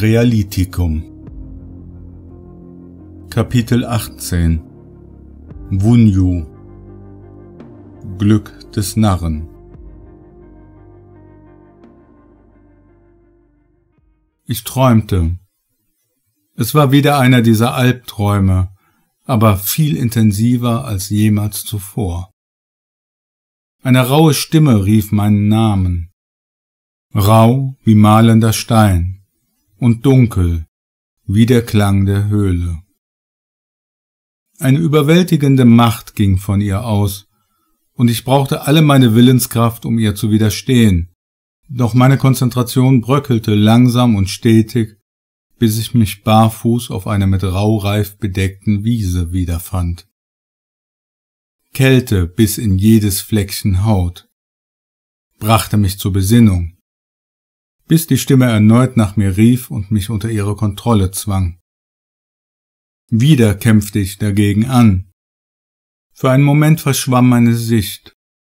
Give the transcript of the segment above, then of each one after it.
Krealitikum Kapitel 18 Wunyu Glück des Narren Ich träumte. Es war wieder einer dieser Albträume, aber viel intensiver als jemals zuvor. Eine raue Stimme rief meinen Namen. Rau wie malender Stein und dunkel wie der Klang der Höhle. Eine überwältigende Macht ging von ihr aus, und ich brauchte alle meine Willenskraft, um ihr zu widerstehen, doch meine Konzentration bröckelte langsam und stetig, bis ich mich barfuß auf einer mit Raureif bedeckten Wiese wiederfand. Kälte bis in jedes Fleckchen Haut brachte mich zur Besinnung bis die Stimme erneut nach mir rief und mich unter ihre Kontrolle zwang. Wieder kämpfte ich dagegen an. Für einen Moment verschwamm meine Sicht,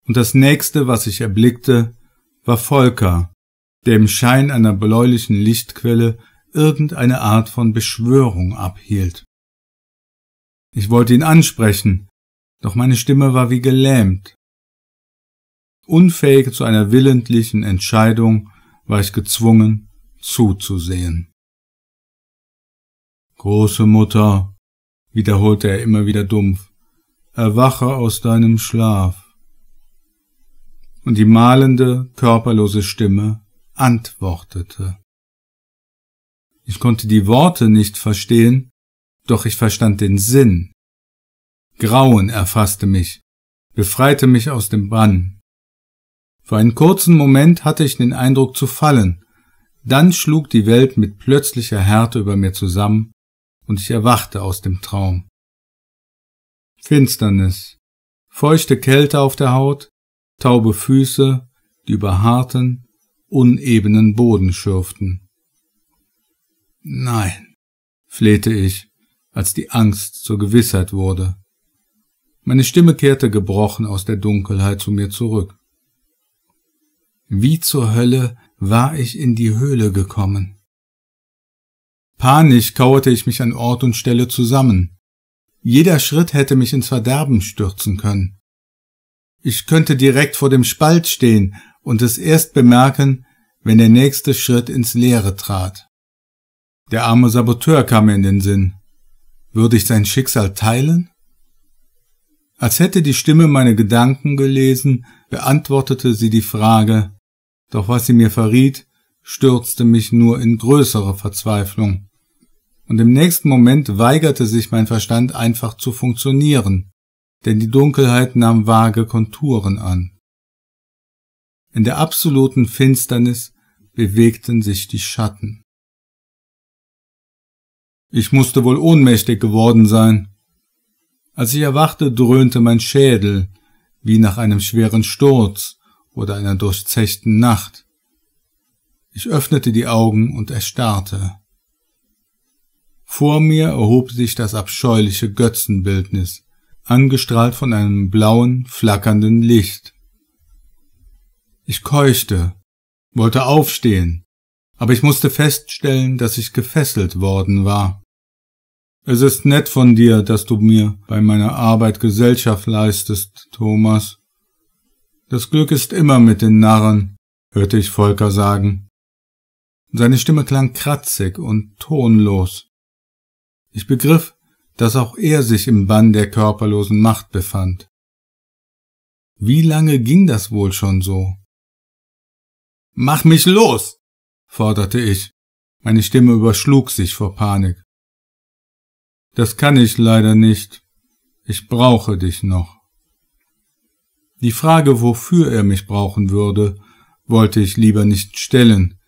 und das nächste, was ich erblickte, war Volker, der im Schein einer bläulichen Lichtquelle irgendeine Art von Beschwörung abhielt. Ich wollte ihn ansprechen, doch meine Stimme war wie gelähmt. Unfähig zu einer willentlichen Entscheidung war ich gezwungen, zuzusehen. Große Mutter, wiederholte er immer wieder dumpf, erwache aus deinem Schlaf. Und die malende, körperlose Stimme antwortete. Ich konnte die Worte nicht verstehen, doch ich verstand den Sinn. Grauen erfasste mich, befreite mich aus dem Bann. Für einen kurzen Moment hatte ich den Eindruck zu fallen, dann schlug die Welt mit plötzlicher Härte über mir zusammen, und ich erwachte aus dem Traum. Finsternis, feuchte Kälte auf der Haut, taube Füße, die über harten, unebenen Boden schürften. Nein, flehte ich, als die Angst zur Gewissheit wurde. Meine Stimme kehrte gebrochen aus der Dunkelheit zu mir zurück. Wie zur Hölle war ich in die Höhle gekommen? Panisch kauerte ich mich an Ort und Stelle zusammen. Jeder Schritt hätte mich ins Verderben stürzen können. Ich könnte direkt vor dem Spalt stehen und es erst bemerken, wenn der nächste Schritt ins Leere trat. Der arme Saboteur kam mir in den Sinn. Würde ich sein Schicksal teilen? Als hätte die Stimme meine Gedanken gelesen, beantwortete sie die Frage, doch was sie mir verriet, stürzte mich nur in größere Verzweiflung. Und im nächsten Moment weigerte sich mein Verstand einfach zu funktionieren, denn die Dunkelheit nahm vage Konturen an. In der absoluten Finsternis bewegten sich die Schatten. Ich musste wohl ohnmächtig geworden sein. Als ich erwachte, dröhnte mein Schädel, wie nach einem schweren Sturz, oder einer durchzechten Nacht. Ich öffnete die Augen und erstarrte. Vor mir erhob sich das abscheuliche Götzenbildnis, angestrahlt von einem blauen, flackernden Licht. Ich keuchte, wollte aufstehen, aber ich musste feststellen, dass ich gefesselt worden war. Es ist nett von dir, dass du mir bei meiner Arbeit Gesellschaft leistest, Thomas, das Glück ist immer mit den Narren, hörte ich Volker sagen. Seine Stimme klang kratzig und tonlos. Ich begriff, dass auch er sich im Bann der körperlosen Macht befand. Wie lange ging das wohl schon so? Mach mich los! forderte ich. Meine Stimme überschlug sich vor Panik. Das kann ich leider nicht. Ich brauche dich noch. Die Frage, wofür er mich brauchen würde, wollte ich lieber nicht stellen,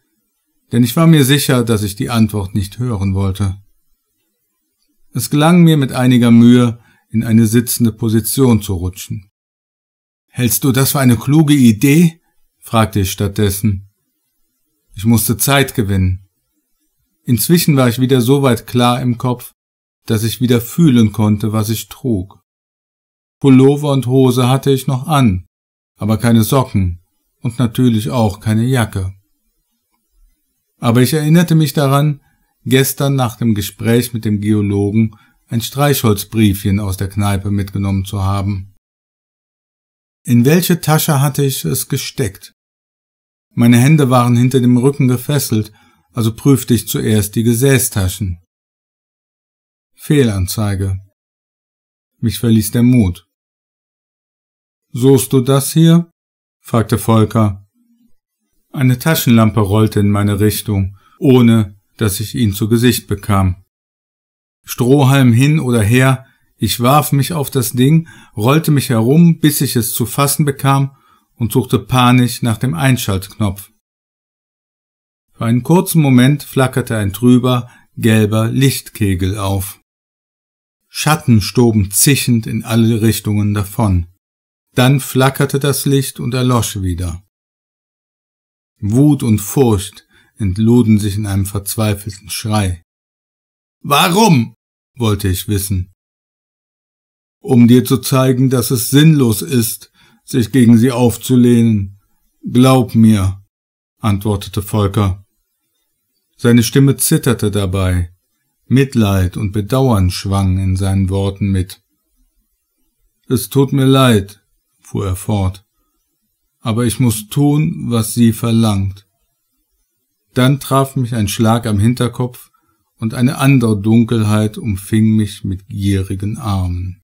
denn ich war mir sicher, dass ich die Antwort nicht hören wollte. Es gelang mir mit einiger Mühe, in eine sitzende Position zu rutschen. Hältst du das für eine kluge Idee? fragte ich stattdessen. Ich musste Zeit gewinnen. Inzwischen war ich wieder so weit klar im Kopf, dass ich wieder fühlen konnte, was ich trug. Pullover und Hose hatte ich noch an, aber keine Socken und natürlich auch keine Jacke. Aber ich erinnerte mich daran, gestern nach dem Gespräch mit dem Geologen ein Streichholzbriefchen aus der Kneipe mitgenommen zu haben. In welche Tasche hatte ich es gesteckt? Meine Hände waren hinter dem Rücken gefesselt, also prüfte ich zuerst die Gesäßtaschen. Fehlanzeige. Mich verließ der Mut. Sohst du das hier? fragte Volker. Eine Taschenlampe rollte in meine Richtung, ohne dass ich ihn zu Gesicht bekam. Strohhalm hin oder her, ich warf mich auf das Ding, rollte mich herum, bis ich es zu fassen bekam und suchte panisch nach dem Einschaltknopf. Für einen kurzen Moment flackerte ein trüber, gelber Lichtkegel auf. Schatten stoben zischend in alle Richtungen davon. Dann flackerte das Licht und erlosch wieder. Wut und Furcht entluden sich in einem verzweifelten Schrei. Warum? wollte ich wissen. Um dir zu zeigen, dass es sinnlos ist, sich gegen sie aufzulehnen. Glaub mir, antwortete Volker. Seine Stimme zitterte dabei. Mitleid und Bedauern schwangen in seinen Worten mit. Es tut mir leid, fuhr er fort. Aber ich muss tun, was sie verlangt. Dann traf mich ein Schlag am Hinterkopf, und eine andere Dunkelheit umfing mich mit gierigen Armen.